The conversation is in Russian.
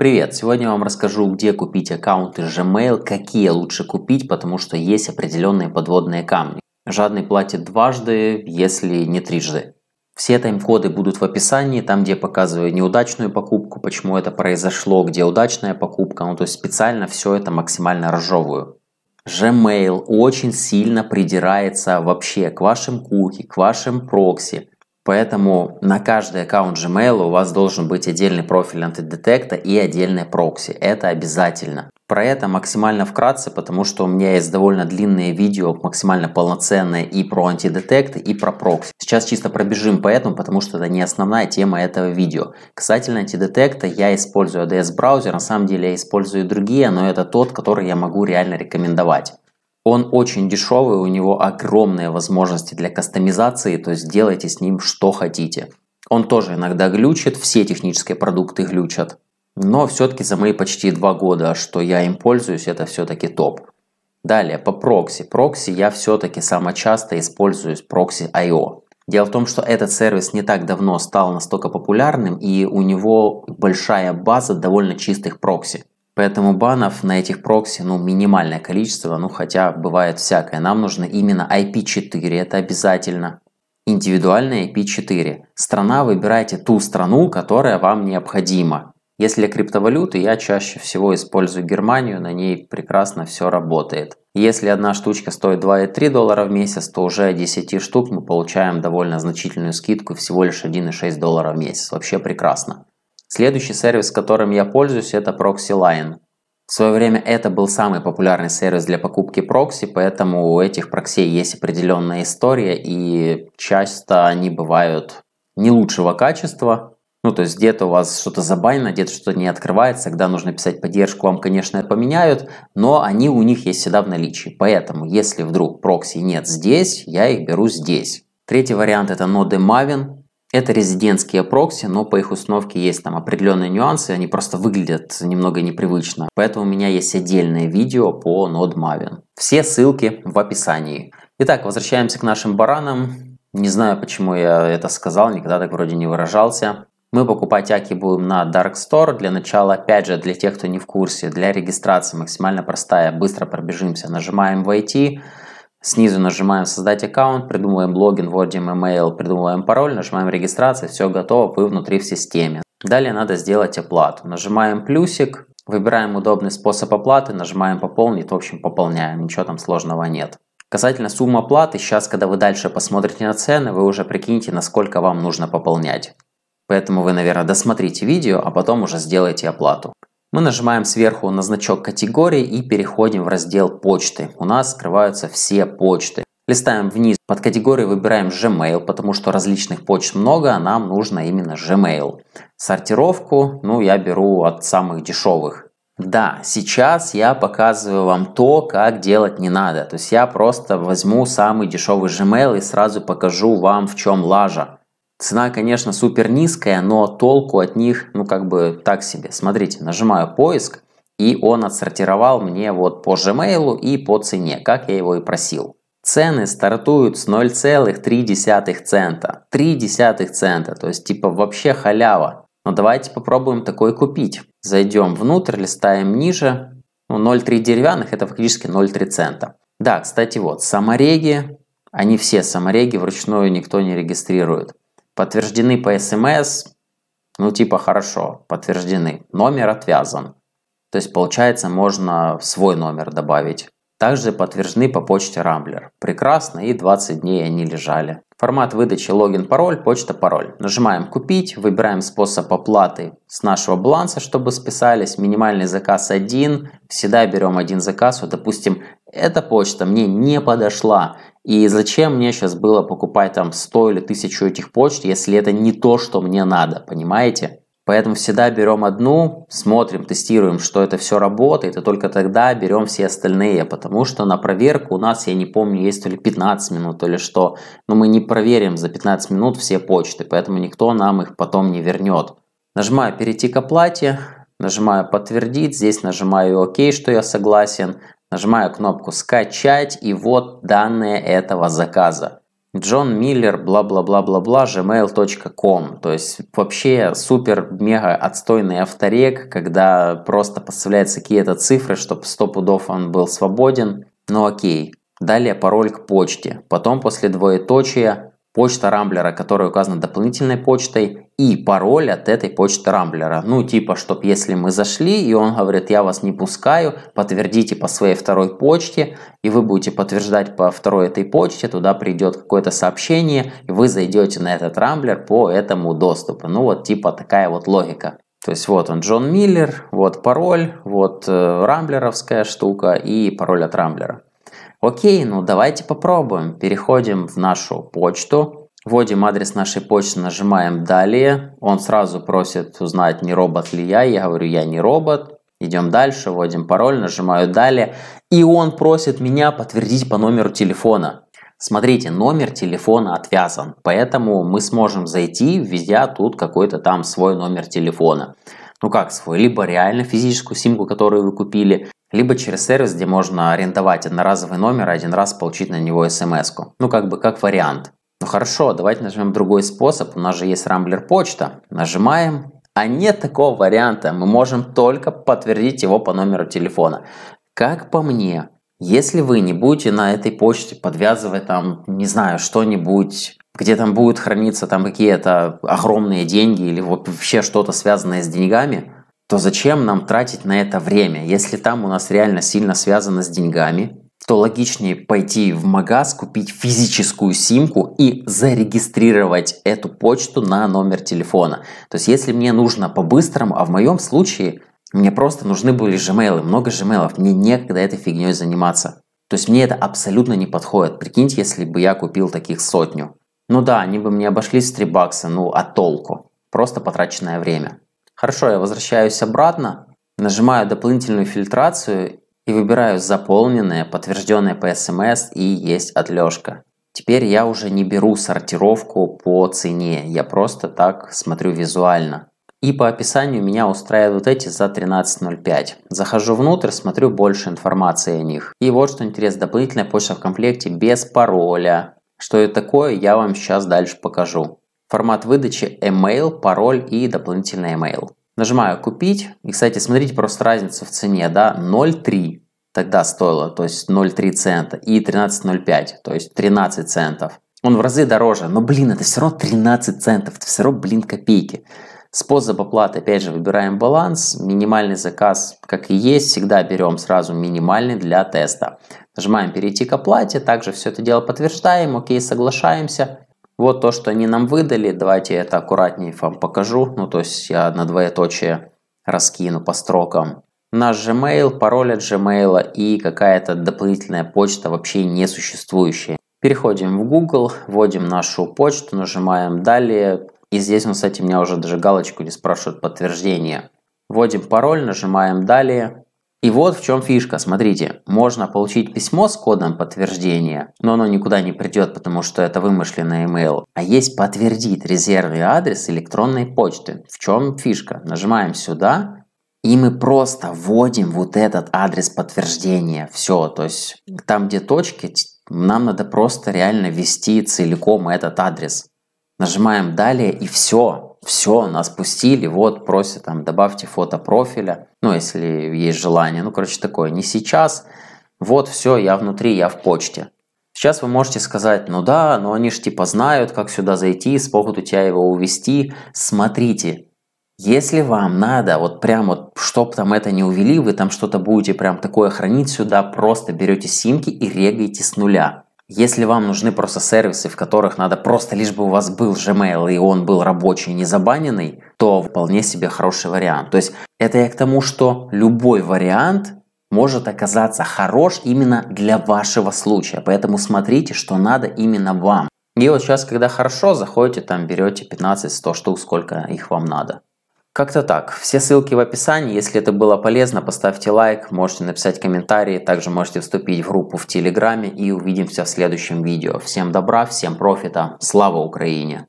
Привет! Сегодня я вам расскажу, где купить аккаунты Gmail, какие лучше купить, потому что есть определенные подводные камни. Жадный платит дважды, если не трижды. Все тайм-коды будут в описании, там, где я показываю неудачную покупку, почему это произошло, где удачная покупка, ну то есть специально все это максимально разжевываю. Gmail очень сильно придирается вообще к вашим куки, к вашим прокси, Поэтому на каждый аккаунт Gmail у вас должен быть отдельный профиль антидетекта и отдельное прокси. Это обязательно. Про это максимально вкратце, потому что у меня есть довольно длинные видео, максимально полноценные и про антидетект, и про прокси. Сейчас чисто пробежим по этому, потому что это не основная тема этого видео. Касательно антидетекта, я использую ADS браузер, на самом деле я использую другие, но это тот, который я могу реально рекомендовать. Он очень дешевый, у него огромные возможности для кастомизации, то есть делайте с ним что хотите. Он тоже иногда глючит, все технические продукты глючат. Но все-таки за мои почти два года, что я им пользуюсь, это все-таки топ. Далее, по прокси. Прокси я все-таки самое часто использую с прокси IO. Дело в том, что этот сервис не так давно стал настолько популярным, и у него большая база довольно чистых прокси. Поэтому банов на этих прокси, ну, минимальное количество, ну, хотя бывает всякое. Нам нужно именно IP4, это обязательно. Индивидуальная IP4. Страна, выбирайте ту страну, которая вам необходима. Если криптовалюты, я чаще всего использую Германию, на ней прекрасно все работает. Если одна штучка стоит 2,3 доллара в месяц, то уже 10 штук мы получаем довольно значительную скидку, всего лишь 1,6 доллара в месяц. Вообще прекрасно. Следующий сервис, которым я пользуюсь, это ProxyLine. В свое время это был самый популярный сервис для покупки прокси, поэтому у этих проксей есть определенная история, и часто они бывают не лучшего качества. Ну, то есть где-то у вас что-то забанено, где-то что-то не открывается, когда нужно писать поддержку, вам, конечно, это поменяют, но они у них есть всегда в наличии. Поэтому, если вдруг прокси нет здесь, я их беру здесь. Третий вариант это ноды Maven. Это резидентские прокси, но по их установке есть там определенные нюансы, они просто выглядят немного непривычно. Поэтому у меня есть отдельное видео по Node Maven. Все ссылки в описании. Итак, возвращаемся к нашим баранам. Не знаю, почему я это сказал, никогда так вроде не выражался. Мы покупать Аки будем на Dark Store. Для начала, опять же, для тех, кто не в курсе, для регистрации максимально простая. Быстро пробежимся, нажимаем «Войти», Снизу нажимаем «Создать аккаунт», придумываем логин, вводим email, придумываем пароль, нажимаем «Регистрация», все готово, вы внутри в системе. Далее надо сделать оплату. Нажимаем плюсик, выбираем удобный способ оплаты, нажимаем «Пополнить», в общем пополняем, ничего там сложного нет. Касательно суммы оплаты, сейчас, когда вы дальше посмотрите на цены, вы уже прикиньте, насколько вам нужно пополнять. Поэтому вы, наверное, досмотрите видео, а потом уже сделайте оплату. Мы нажимаем сверху на значок категории и переходим в раздел почты. У нас открываются все почты. Листаем вниз под категорией выбираем Gmail, потому что различных почт много, а нам нужно именно Gmail. Сортировку, ну, я беру от самых дешевых. Да, сейчас я показываю вам то, как делать не надо. То есть я просто возьму самый дешевый Gmail и сразу покажу вам, в чем лажа. Цена, конечно, супер низкая, но толку от них, ну, как бы так себе. Смотрите, нажимаю поиск, и он отсортировал мне вот по Gmail и по цене, как я его и просил. Цены стартуют с 0,3 цента. 0,3 цента, то есть типа вообще халява. Но давайте попробуем такой купить. Зайдем внутрь, листаем ниже. Ну, 0,3 деревянных это фактически 0,3 цента. Да, кстати, вот самореги, они все самореги, вручную никто не регистрирует. Подтверждены по СМС, эм ну типа хорошо, подтверждены. Номер отвязан. То есть получается можно свой номер добавить. Также подтверждены по почте Rambler. Прекрасно, и 20 дней они лежали. Формат выдачи логин, пароль, почта, пароль. Нажимаем «Купить», выбираем способ оплаты с нашего баланса, чтобы списались. Минимальный заказ один, всегда берем один заказ. Вот, допустим, эта почта мне не подошла, и зачем мне сейчас было покупать там 100 или 1000 этих почт, если это не то, что мне надо, понимаете? Поэтому всегда берем одну, смотрим, тестируем, что это все работает, и только тогда берем все остальные, потому что на проверку у нас, я не помню, есть то ли 15 минут, то ли что, но мы не проверим за 15 минут все почты, поэтому никто нам их потом не вернет. Нажимаю «Перейти к оплате», нажимаю «Подтвердить», здесь нажимаю «Ок», что я согласен, Нажимаю кнопку «Скачать» и вот данные этого заказа. Джон Миллер, бла-бла-бла-бла-бла, gmail.com. То есть вообще супер-мега отстойный авторек, когда просто подставляются какие-то цифры, чтобы 100 пудов он был свободен. Ну окей. Далее пароль к почте. Потом после двоеточия почта Рамблера, которая указана дополнительной почтой, и пароль от этой почты Рамблера. Ну, типа, чтоб если мы зашли, и он говорит, я вас не пускаю, подтвердите по своей второй почте, и вы будете подтверждать по второй этой почте, туда придет какое-то сообщение, и вы зайдете на этот Рамблер по этому доступу. Ну, вот типа такая вот логика. То есть вот он Джон Миллер, вот пароль, вот э, рамблеровская штука и пароль от рамблера. Окей, ну давайте попробуем. Переходим в нашу почту Вводим адрес нашей почты, нажимаем «Далее». Он сразу просит узнать, не робот ли я. Я говорю, я не робот. Идем дальше, вводим пароль, нажимаю «Далее». И он просит меня подтвердить по номеру телефона. Смотрите, номер телефона отвязан, поэтому мы сможем зайти, введя тут какой-то там свой номер телефона. Ну как свой, либо реально физическую симку, которую вы купили, либо через сервис, где можно арендовать одноразовый номер, один раз получить на него смс -ку. Ну как бы как вариант. Ну хорошо, давайте нажмем другой способ. У нас же есть Рамблер почта. Нажимаем. А нет такого варианта. Мы можем только подтвердить его по номеру телефона. Как по мне, если вы не будете на этой почте подвязывать там, не знаю, что-нибудь, где там будут храниться там какие-то огромные деньги или вообще что-то связанное с деньгами, то зачем нам тратить на это время, если там у нас реально сильно связано с деньгами, то логичнее пойти в магаз, купить физическую симку и зарегистрировать эту почту на номер телефона. То есть если мне нужно по-быстрому, а в моем случае мне просто нужны были Gmail, много Gmail, мне некогда этой фигней заниматься. То есть мне это абсолютно не подходит. Прикиньте, если бы я купил таких сотню. Ну да, они бы мне обошлись в 3 бакса, ну а толку? Просто потраченное время. Хорошо, я возвращаюсь обратно, нажимаю дополнительную фильтрацию и выбираю заполненное, подтвержденное по смс эм и есть отлежка. Теперь я уже не беру сортировку по цене, я просто так смотрю визуально. И по описанию меня устраивают вот эти за 13.05. Захожу внутрь, смотрю больше информации о них. И вот что интересно, дополнительная почта в комплекте без пароля. Что это такое, я вам сейчас дальше покажу. Формат выдачи – email, пароль и дополнительный email. Нажимаю «Купить». И, кстати, смотрите просто разницу в цене, да, 0,3 тогда стоило, то есть 0,3 цента, и 13,05, то есть 13 центов. Он в разы дороже, но, блин, это все равно 13 центов, это все равно, блин, копейки. Способ оплаты, опять же, выбираем баланс, минимальный заказ, как и есть, всегда берем сразу минимальный для теста. Нажимаем «Перейти к оплате», также все это дело подтверждаем, «Окей», соглашаемся, вот то, что они нам выдали, давайте это аккуратнее вам покажу. Ну, то есть я на двоеточие раскину по строкам. Наш Gmail, пароль от Gmail и какая-то дополнительная почта вообще не существующая. Переходим в Google, вводим нашу почту, нажимаем «Далее». И здесь он, кстати, меня уже даже галочку не спрашивают подтверждение. Вводим пароль, нажимаем «Далее». И вот в чем фишка, смотрите, можно получить письмо с кодом подтверждения, но оно никуда не придет, потому что это вымышленный email. А есть подтвердить резервный адрес электронной почты. В чем фишка? Нажимаем сюда, и мы просто вводим вот этот адрес подтверждения. Все, то есть там, где точки, нам надо просто реально ввести целиком этот адрес. Нажимаем далее и все все, нас пустили, вот, просят там, добавьте фото профиля, ну, если есть желание, ну, короче, такое, не сейчас, вот, все, я внутри, я в почте. Сейчас вы можете сказать, ну да, но они же типа знают, как сюда зайти, смогут у тебя его увести. Смотрите, если вам надо, вот прям вот, чтоб там это не увели, вы там что-то будете прям такое хранить сюда, просто берете симки и регаете с нуля. Если вам нужны просто сервисы, в которых надо просто лишь бы у вас был Gmail и он был рабочий, не забаненный, то вполне себе хороший вариант. То есть это я к тому, что любой вариант может оказаться хорош именно для вашего случая. Поэтому смотрите, что надо именно вам. И вот сейчас, когда хорошо, заходите там, берете 15-100 штук, сколько их вам надо. Как-то так. Все ссылки в описании. Если это было полезно, поставьте лайк, можете написать комментарии, также можете вступить в группу в Телеграме и увидимся в следующем видео. Всем добра, всем профита, слава Украине!